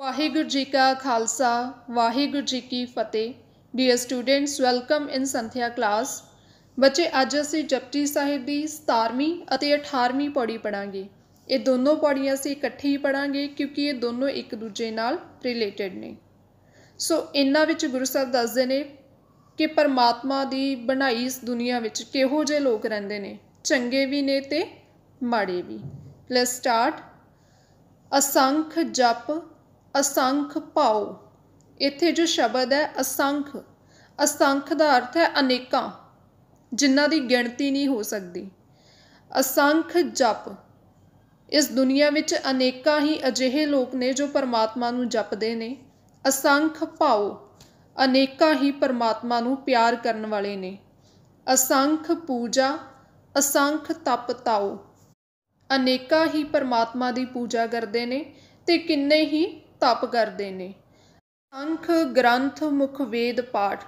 ਵਾਹਿਗੁਰੂ ਜੀ ਕਾ ਖਾਲਸਾ ਵਾਹਿਗੁਰੂ ਜੀ ਕੀ ਫਤਿਹ ਡੀਅਰ ਸਟੂਡੈਂਟਸ ਵੈਲਕਮ ਇਨ ਸੰਥਿਆ ਕਲਾਸ ਬੱਚੇ ਅੱਜ ਅਸੀਂ ਜਪਜੀ ਸਾਹਿਬ ਦੀ 17ਵੀਂ ਅਤੇ 18ਵੀਂ ਪੌੜੀ ਪੜਾਂਗੇ ਇਹ ਦੋਨੋਂ ਪੌੜੀਆਂ ਅਸੀਂ ਇਕੱਠੀ ਹੀ ਪੜਾਂਗੇ ਕਿਉਂਕਿ ਇਹ ਦੋਨੋਂ ਇੱਕ ਦੂਜੇ ਨਾਲ ਰਿਲੇਟਡ ਨੇ ਸੋ ਇੰਨਾ ਵਿੱਚ ਗੁਰੂ ਸਾਹਿਬ ਦੱਸਦੇ ਨੇ ਕਿ ਪਰਮਾਤਮਾ ਦੀ ਬਣਾਈ ਇਸ ਦੁਨੀਆ ਵਿੱਚ ਕਿਹੋ ਜਿਹੇ ਲੋਕ ਰਹਿੰਦੇ ਨੇ ਚੰਗੇ ਵੀ ਨੇ ਤੇ ਮਾੜੇ ਵੀ ਲੈਟਸ ਸਟਾਰਟ ਅਸੰਖ ਜਪ ਅਸੰਖ ਪਾਉ ਇੱਥੇ ਜੋ ਸ਼ਬਦ ਹੈ ਅਸੰਖ ਅਸੰਖ ਦਾ ਅਰਥ ਹੈ ਅਨੇਕਾਂ ਜਿਨ੍ਹਾਂ ਦੀ ਗਿਣਤੀ ਨਹੀਂ ਹੋ ਸਕਦੀ ਅਸੰਖ ਜਪ ਇਸ ਦੁਨੀਆ ਵਿੱਚ ਅਨੇਕਾਂ ਹੀ ਅਜਿਹੇ ਲੋਕ ਨੇ ਜੋ ਪਰਮਾਤਮਾ ਨੂੰ ਜਪਦੇ ਨੇ ਅਸੰਖ ਭਾਉ ਅਨੇਕਾਂ ਹੀ ਪਰਮਾਤਮਾ ਨੂੰ ਪਿਆਰ ਕਰਨ ਵਾਲੇ ਨੇ ਅਸੰਖ ਪੂਜਾ ਅਸੰਖ ਤਪ ਤਾਉ ਅਨੇਕਾਂ ਹੀ ਪਰਮਾਤਮਾ ਦੀ ਪੂਜਾ ਕਰਦੇ ਨੇ ਤੇ ਕਿੰਨੇ ਹੀ ਤਪ ਕਰਦੇ ਨੇ ਸੰਖ ਗ੍ਰੰਥ ਮੁਖ ਵੇਦ ਪਾਠ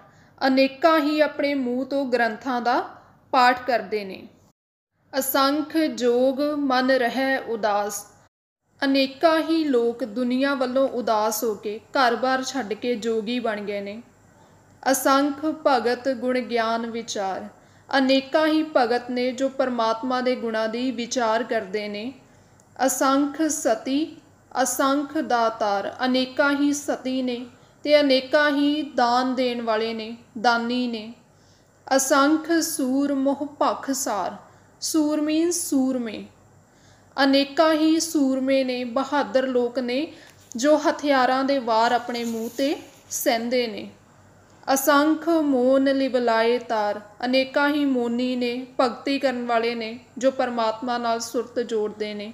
ਅਨੇਕਾਂ ਹੀ ਆਪਣੇ ਮੂੰਹ ਤੋਂ ਗ੍ਰੰਥਾਂ ਦਾ ਪਾਠ ਕਰਦੇ ਨੇ ਅਸੰਖ ਜੋਗ ਮਨ ਰਹਿ ਉਦਾਸ ਅਨੇਕਾਂ ਹੀ ਲੋਕ ਦੁਨੀਆ ਵੱਲੋਂ ਉਦਾਸ ਹੋ ਕੇ ਘਰ-ਬਾਰ ਛੱਡ ਕੇ ਜੋਗੀ ਬਣ ਗਏ ਨੇ ਅਸੰਖ ਭਗਤ ਗੁਣ ਗਿਆਨ ਵਿਚਾਰ ਅਨੇਕਾਂ ਹੀ ਭਗਤ ਨੇ ਜੋ ਪਰਮਾਤਮਾ ਦੇ ਗੁਣਾਂ ਦੀ ਵਿਚਾਰ ਕਰਦੇ ਨੇ ਅਸੰਖ ਸਤੀ ਅਸੰਖ ਦਾਤਾਰ ਅਨੇਕਾਂ ਹੀ ਸਤੀ ਨੇ ਤੇ ਅਨੇਕਾਂ ਹੀ ਦਾਨ ਦੇਣ ਵਾਲੇ ਨੇ ਦਾਨੀ ਨੇ ਅਸੰਖ ਸੂਰ ਮੋਹ ਭਖਸਾਰ ਸੂਰ ਮੀਨ ਸੂਰਮੇ ਅਨੇਕਾਂ ਹੀ ਸੂਰਮੇ ਨੇ ਬਹਾਦਰ ਲੋਕ ਨੇ ਜੋ ਹਥਿਆਰਾਂ ਦੇ ਵਾਰ ਆਪਣੇ ਮੂੰਹ ਤੇ ਸਹਿੰਦੇ ਨੇ ਅਸੰਖ ਮੋਨ ਲਿਬਲਾਏ ਤਾਰ ਅਨੇਕਾਂ ਹੀ ਮੋਨੀ ਨੇ ਭਗਤੀ ਕਰਨ ਵਾਲੇ ਨੇ ਜੋ ਪਰਮਾਤਮਾ ਨਾਲ ਸੁਰਤ ਜੋੜਦੇ ਨੇ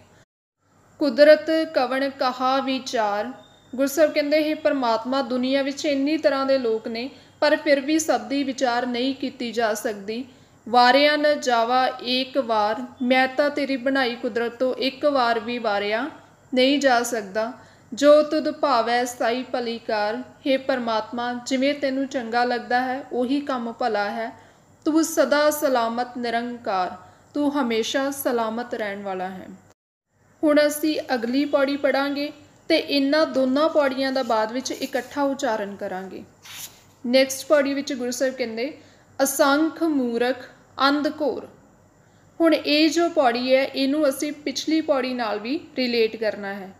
ਕੁਦਰਤ ਕਵਣ ਕਹਾ ਵਿਚਾਰ ਗੁਰਸਬ ਕਹਿੰਦੇ ਹੈ ਪਰਮਾਤਮਾ ਦੁਨੀਆ ਵਿੱਚ ਇੰਨੀ ਤਰ੍ਹਾਂ ਦੇ ਲੋਕ ਨੇ ਪਰ ਫਿਰ ਵੀ ਸਭ ਦੀ ਵਿਚਾਰ ਨਹੀਂ ਕੀਤੀ ਜਾ ਸਕਦੀ ਵਾਰਿਆ ਨ ਜਾਵਾ ਇੱਕ ਵਾਰ ਮੈਂ ਤਾਂ ਤੇਰੀ ਬਣਾਈ ਕੁਦਰਤ ਤੋਂ ਇੱਕ ਵਾਰ ਵੀ ਵਾਰਿਆ ਨਹੀਂ ਜਾ ਸਕਦਾ ਜੋ ਤੁਧ ਭਾਵੈ ਸਾਈ ਭਲੀ ਕਰ हे ਪਰਮਾਤਮਾ ਜਿਵੇਂ ਤੈਨੂੰ ਚੰਗਾ ਲੱਗਦਾ ਹੈ ਉਹੀ ਕੰਮ ਭਲਾ ਹੈ ਤੂੰ ਸਦਾ ਸਲਾਮਤ ਨਿਰੰਕਾਰ ਤੂੰ ਹਮੇਸ਼ਾ ਸਲਾਮਤ ਰਹਿਣ ਵਾਲਾ ਹੈ ਹੁਣ ਅਸੀਂ ਅਗਲੀ ਪੌੜੀ ਪੜਾਂਗੇ ਤੇ ਇਹਨਾਂ ਦੋਨਾਂ ਪੌੜੀਆਂ ਦਾ ਬਾਅਦ ਵਿੱਚ ਇਕੱਠਾ ਉਚਾਰਨ ਕਰਾਂਗੇ ਨੈਕਸਟ ਪੌੜੀ ਵਿੱਚ ਗੁਰੂ ਸਾਹਿਬ ਕਹਿੰਦੇ ਅਸੰਖ ਮੂਰਖ ਅੰਧਕੋਰ ਹੁਣ ਇਹ ਜੋ ਪੌੜੀ ਹੈ ਇਹਨੂੰ ਅਸੀਂ ਪਿਛਲੀ ਪੌੜੀ ਨਾਲ ਵੀ ਰਿਲੇਟ ਕਰਨਾ ਹੈ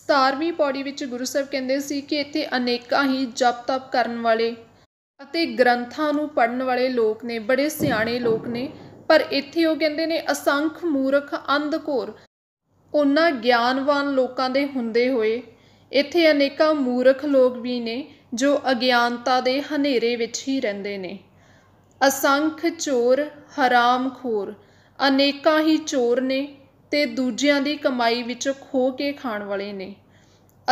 17ਵੀਂ ਪੌੜੀ ਵਿੱਚ ਗੁਰੂ ਸਾਹਿਬ ਕਹਿੰਦੇ ਸੀ ਕਿ ਇੱਥੇ ਅਨੇਕਾਂ ਹੀ ਜਪ ਤਪ ਕਰਨ ਵਾਲੇ ਅਤੇ ਗ੍ਰੰਥਾਂ ਨੂੰ ਪੜਨ ਵਾਲੇ ਲੋਕ ਨੇ ਬੜੇ ਸਿਆਣੇ ਲੋਕ ਨੇ ਪਰ ਇੱਥੇ ਉਹ ਕਹਿੰਦੇ ਨੇ ਅਸੰਖ ਮੂਰਖ ਅੰਧਕੋਰ ਉਹਨਾਂ ਗਿਆਨਵਾਨ ਲੋਕਾਂ ਦੇ ਹੁੰਦੇ ਹੋਏ ਇੱਥੇ ਅਨੇਕਾਂ ਮੂਰਖ ਲੋਕ ਵੀ ਨੇ ਜੋ ਅਗਿਆਨਤਾ ਦੇ ਹਨੇਰੇ ਵਿੱਚ ਹੀ ਰਹਿੰਦੇ ਨੇ ਅਸੰਖ ਚੋਰ ਹਰਾਮਖੋਰ ਅਨੇਕਾਂ ਹੀ ਚੋਰ ਨੇ ਤੇ ਦੂਜਿਆਂ ਦੀ ਕਮਾਈ ਵਿੱਚ ਖੋ ਕੇ ਖਾਣ ਵਾਲੇ ਨੇ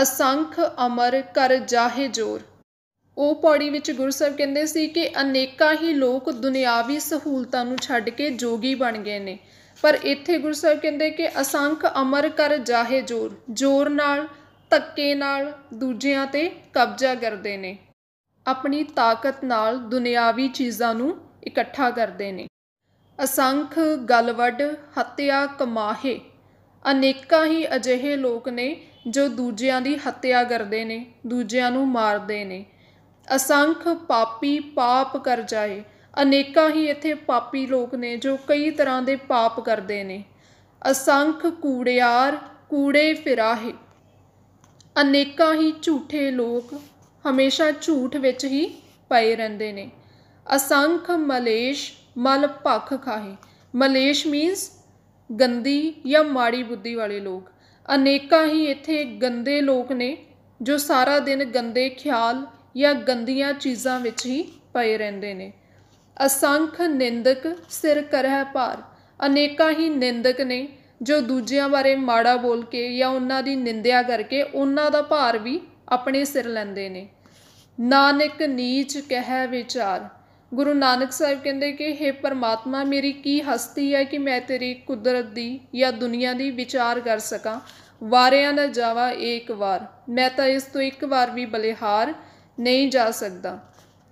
ਅਸੰਖ ਅਮਰ ਕਰ ਜਾਹੇ ਜੋਰ ਉਹ ਪੌੜੀ ਵਿੱਚ ਗੁਰਸਬ ਕਹਿੰਦੇ ਸੀ ਕਿ ਅਨੇਕਾਂ ਹੀ ਲੋਕ ਦੁਨਿਆਵੀ ਸਹੂਲਤਾਂ ਨੂੰ ਛੱਡ ਕੇ ਜੋਗੀ ਬਣ ਗਏ ਨੇ ਪਰ ਇੱਥੇ ਗੁਰੂ ਸਾਹਿਬ ਕਹਿੰਦੇ ਕਿ ਅਸੰਖ ਅਮਰ ਕਰ ਜਾਹੇ ਜੋਰ ਜੋਰ ਨਾਲ ਤੱਕੇ ਨਾਲ ਦੂਜਿਆਂ ਤੇ ਕਬਜ਼ਾ ਕਰਦੇ ਨੇ ਆਪਣੀ ਤਾਕਤ ਨਾਲ ਦੁਨਿਆਵੀ ਚੀਜ਼ਾਂ ਨੂੰ ਇਕੱਠਾ ਕਰਦੇ ਨੇ ਅਸੰਖ ਗਲਵੱਡ ਹੱਤਿਆ ਕਮਾਹੇ ਅਨੇਕਾਂ ਹੀ ਅਜਿਹੇ ਲੋਕ ਨੇ ਜੋ ਦੂਜਿਆਂ ਦੀ ਹੱਤਿਆ ਕਰਦੇ ਨੇ ਦੂਜਿਆਂ ਨੂੰ ਮਾਰਦੇ ਨੇ ਅਸੰਖ ਪਾਪੀ ਪਾਪ ਕਰ ਜਾਏ ਅਨੇਕਾਂ ਹੀ ਇੱਥੇ ਪਾਪੀ ਲੋਕ ਨੇ ਜੋ ਕਈ ਤਰ੍ਹਾਂ ਦੇ ਪਾਪ ਕਰਦੇ ਨੇ ਅਸੰਖ ਕੂੜਿਆਰ ਕੂੜੇ ਫਿਰਾਹੇ ਅਨੇਕਾਂ ਹੀ ਝੂਠੇ ਲੋਕ ਹਮੇਸ਼ਾ ਝੂਠ ਵਿੱਚ ਹੀ ਪਏ ਰਹਿੰਦੇ ਨੇ ਅਸੰਖ ਮਲੇਸ਼ ਮਲ ਭਖ ਖਾਹੇ ਮਲੇਸ਼ ਮੀਨਸ ਗੰਦੀ ਜਾਂ ਮਾੜੀ ਬੁੱਧੀ ਵਾਲੇ ਲੋਕ ਅਨੇਕਾਂ ਹੀ ਇੱਥੇ ਗੰਦੇ ਲੋਕ ਨੇ ਜੋ ਸਾਰਾ ਦਿਨ ਗੰਦੇ ਖਿਆਲ ਜਾਂ ਗੰਦੀਆਂ ਚੀਜ਼ਾਂ ਵਿੱਚ ਹੀ ਪਏ ਰਹਿੰਦੇ ਨੇ ਅਸੰਖ ਨਿੰਦਕ ਸਿਰ ਕਰਹਿ ਭਾਰ ਅਨੇਕਾਂ ਹੀ ਨਿੰਦਕ ਨੇ ਜੋ ਦੂਜਿਆਂ ਬਾਰੇ ਮਾੜਾ ਬੋਲ ਕੇ ਜਾਂ ਉਹਨਾਂ ਦੀ ਨਿੰਦਿਆ ਕਰਕੇ ਉਹਨਾਂ ਦਾ ਭਾਰ ਵੀ ਆਪਣੇ ਸਿਰ ਲੈਂਦੇ ਨੇ ਨਾਨਕ ਨੀਚ ਕਹਿ ਵਿਚਾਰ ਗੁਰੂ ਨਾਨਕ ਸਾਹਿਬ ਕਹਿੰਦੇ ਕਿ हे ਪਰਮਾਤਮਾ ਮੇਰੀ ਕੀ ਹਸਤੀ ਹੈ ਕਿ ਮੈਂ ਤੇਰੀ ਕੁਦਰਤ ਦੀ ਜਾਂ ਦੁਨੀਆ ਦੀ ਵਿਚਾਰ ਕਰ ਸਕਾਂ ਵਾਰਿਆਂ ਨਾ ਜਾਵਾ ਇੱਕ ਵਾਰ ਮੈਂ ਤਾਂ ਇਸ ਤੋਂ ਇੱਕ ਵਾਰ ਵੀ ਬਲੇਹਾਰ ਨਹੀਂ ਜਾ ਸਕਦਾ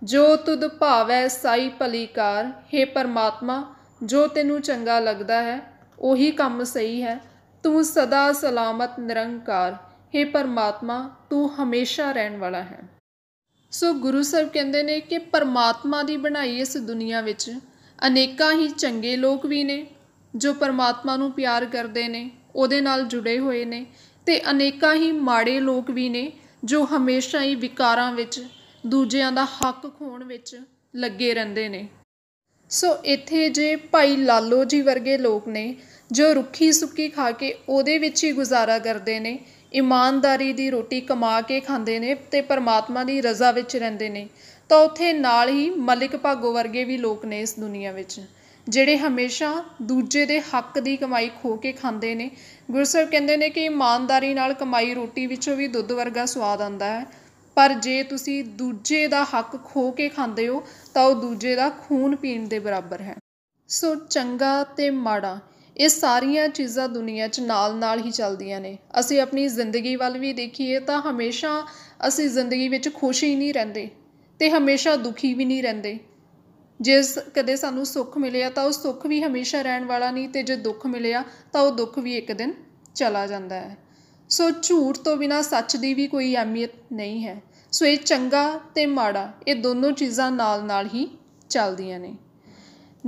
ਜੋ ਤੁਧ ਭਾਵੈ ਸਾਈ ਭਲੀਕਾਰ ਹੈ हे ਪਰਮਾਤਮਾ ਜੋ ਤੈਨੂੰ ਚੰਗਾ ਲੱਗਦਾ ਹੈ ਉਹੀ ਕੰਮ ਸਹੀ ਹੈ ਤੂੰ ਸਦਾ ਸਲਾਮਤ ਨਿਰੰਕਾਰ हे ਪਰਮਾਤਮਾ ਤੂੰ ਹਮੇਸ਼ਾ ਰਹਿਣ ਵਾਲਾ ਹੈ ਸੋ ਗੁਰੂ ਸਾਹਿਬ ਕਹਿੰਦੇ ਨੇ ਕਿ ਪਰਮਾਤਮਾ ਦੀ ਬਣਾਈ ਇਸ ਦੁਨੀਆ ਵਿੱਚ ਅਨੇਕਾਂ ਹੀ ਚੰਗੇ ਲੋਕ ਵੀ ਨੇ ਜੋ ਪਰਮਾਤਮਾ ਨੂੰ ਪਿਆਰ ਕਰਦੇ ਨੇ ਉਹਦੇ ਨਾਲ ਜੁੜੇ ਹੋਏ ਨੇ ਤੇ ਅਨੇਕਾਂ ਹੀ ਮਾੜੇ ਲੋਕ ਵੀ ਨੇ ਜੋ ਹਮੇਸ਼ਾ ਹੀ ਵਿਕਾਰਾਂ ਵਿੱਚ ਦੂਜਿਆਂ ਦਾ ਹੱਕ ਖੋਣ ਵਿੱਚ ਲੱਗੇ ਰਹਿੰਦੇ ਨੇ ਸੋ ਇੱਥੇ ਜੇ ਭਾਈ ਲਾਲੋ ਜੀ ਵਰਗੇ ਲੋਕ ਨੇ ਜੋ ਰੁੱਖੀ ਸੁੱਕੀ ਖਾ ਕੇ ਉਹਦੇ ਵਿੱਚ ਹੀ ਗੁਜ਼ਾਰਾ ਕਰਦੇ ਨੇ ਇਮਾਨਦਾਰੀ ਦੀ ਰੋਟੀ ਕਮਾ ਕੇ ਖਾਂਦੇ ਨੇ ਤੇ ਪਰਮਾਤਮਾ ਦੀ ਰਜ਼ਾ ਵਿੱਚ ਰਹਿੰਦੇ ਨੇ ਤਾਂ ਉੱਥੇ ਨਾਲ ਹੀ ਮਲਿਕ ਭਾਗੋ ਵਰਗੇ ਵੀ ਲੋਕ ਨੇ ਇਸ ਦੁਨੀਆ ਵਿੱਚ ਜਿਹੜੇ ਹਮੇਸ਼ਾ ਦੂਜੇ ਦੇ ਹੱਕ ਦੀ ਕਮਾਈ ਖੋ ਕੇ ਖਾਂਦੇ ਨੇ ਗੁਰੂ ਸਾਹਿਬ ਕਹਿੰਦੇ ਨੇ ਕਿ ਇਮਾਨਦਾਰੀ ਨਾਲ ਕਮਾਈ ਰੋਟੀ ਵਿੱਚੋਂ ਵੀ ਦੁੱਧ ਵਰਗਾ ਸਵਾਦ ਆਉਂਦਾ ਹੈ ਪਰ ਜੇ ਤੁਸੀਂ ਦੂਜੇ ਦਾ ਹੱਕ ਖੋ ਕੇ ਖਾਂਦੇ ਹੋ ਤਾਂ ਉਹ ਦੂਜੇ ਦਾ ਖੂਨ ਪੀਣ ਦੇ ਬਰਾਬਰ ਹੈ ਸੋ ਚੰਗਾ ਤੇ ਮਾੜਾ ਇਹ ਸਾਰੀਆਂ ਚੀਜ਼ਾਂ ਦੁਨੀਆ 'ਚ ਨਾਲ-ਨਾਲ ਹੀ ਚੱਲਦੀਆਂ ਨੇ ਅਸੀਂ ਆਪਣੀ ਜ਼ਿੰਦਗੀ ਵੱਲ ਵੀ ਦੇਖੀਏ ਤਾਂ ਹਮੇਸ਼ਾ ਅਸੀਂ ਜ਼ਿੰਦਗੀ ਵਿੱਚ ਖੁਸ਼ ਹੀ ਨਹੀਂ ਰਹਿੰਦੇ ਤੇ ਹਮੇਸ਼ਾ ਦੁਖੀ ਵੀ ਨਹੀਂ ਰਹਿੰਦੇ ਜਿਸ ਕਦੇ ਸਾਨੂੰ ਸੁੱਖ ਮਿਲਿਆ ਤਾਂ ਉਹ ਸੁੱਖ ਵੀ ਹਮੇਸ਼ਾ ਰਹਿਣ ਵਾਲਾ ਨਹੀਂ ਤੇ ਜੇ ਦੁੱਖ ਮਿਲਿਆ ਤਾਂ ਉਹ ਦੁੱਖ ਵੀ ਇੱਕ ਦਿਨ ਚਲਾ ਜਾਂਦਾ ਹੈ ਸੋ ਝੂਠ ਤੋਂ ਬਿਨਾ ਸੱਚ ਦੀ ਵੀ ਕੋਈ ਅਹਿਮੀਅਤ ਨਹੀਂ ਹੈ ਸੋ ਇਹ ਚੰਗਾ ਤੇ ਮਾੜਾ ਇਹ ਦੋਨੋਂ ਚੀਜ਼ਾਂ ਨਾਲ ਨਾਲ ਹੀ ਚੱਲਦੀਆਂ ਨੇ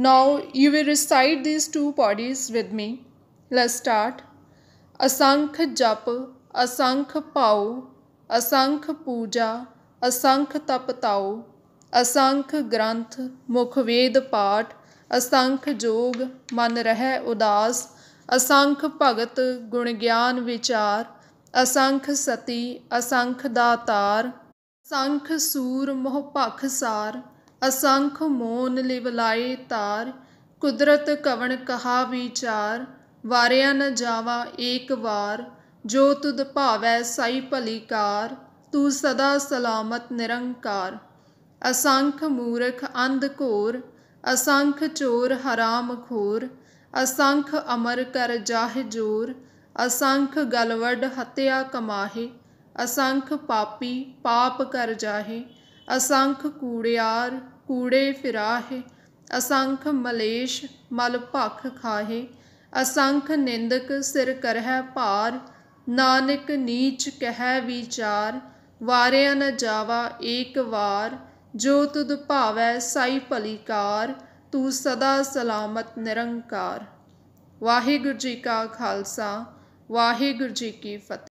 now you will recite these two bodies with me let's start ਅਸੰਖ ਜਪ ਅਸੰਖ ਪਾਉ ਅਸੰਖ ਪੂਜਾ ਅਸੰਖ ਤਪ ਤਾਉ ਅਸੰਖ ਗ੍ਰੰਥ ਮੁਖ ਵੇਦ ਪਾਠ ਅਸੰਖ ਜੋਗ ਮਨ ਰਹਿ ਉਦਾਸ ਅਸੰਖ ਭਗਤ ਗੁਣ ਗਿਆਨ ਵਿਚਾਰ ਅਸੰਖ ਸਤੀ ਅਸੰਖ ਦਾਤਾਰ ਸੰਖ ਸੂਰ ਮੋਹ ਸਾਰ ਅਸੰਖ ਮੋਨ ਲਾਏ ਤਾਰ ਕੁਦਰਤ ਕਵਣ ਕਹਾ ਵਿਚਾਰ ਵਾਰਿਆ ਨ ਜਾਵਾ ਏਕ ਵਾਰ ਜੋ ਤੁਧ ਭਾਵੈ ਸਾਈ ਭਲੀ ਕਾਰ ਤੂੰ ਸਦਾ ਸਲਾਮਤ ਨਿਰੰਕਾਰ ਅਸੰਖ ਮੂਰਖ ਅੰਧ ਘੋਰ ਅਸੰਖ ਚੋਰ ਹਰਾਮ ਖੋਰ ਅਸੰਖ ਅਮਰ ਕਰ ਜਾਹ ਜੋਰ ਅਸੰਖ ਗਲਵੜ ਹਤਿਆ ਕਮਾਹੇ ਅਸੰਖ ਪਾਪੀ ਪਾਪ ਕਰ ਜਾਹੇ ਅਸੰਖ ਕੂੜਿਆਰ ਕੂੜੇ ਫਿਰਾਹੇ ਅਸੰਖ ਮਲੇਸ਼ ਮਲ ਭਖ ਖਾਹੇ ਅਸੰਖ ਨਿੰਦਕ ਸਿਰ ਕਰਹਿ ਭਾਰ ਨਾਨਕ ਨੀਚ ਕਹਿ ਵਿਚਾਰ ਵਾਰਿਆ ਨ ਜਾਵਾ ਏਕ ਵਾਰ ਜੋ ਤੁਧ ਭਾਵੈ ਸਾਈ ਭਲੀਕਾਰ ਤੂੰ ਸਦਾ ਸਲਾਮਤ ਨਿਰੰਕਾਰ ਵਾਹਿਗੁਰੂ ਜੀ ਕਾ ਖਾਲਸਾ ਵਾਹਿਗੁਰੂ ਜੀ ਕੀ ਫਤਿਹ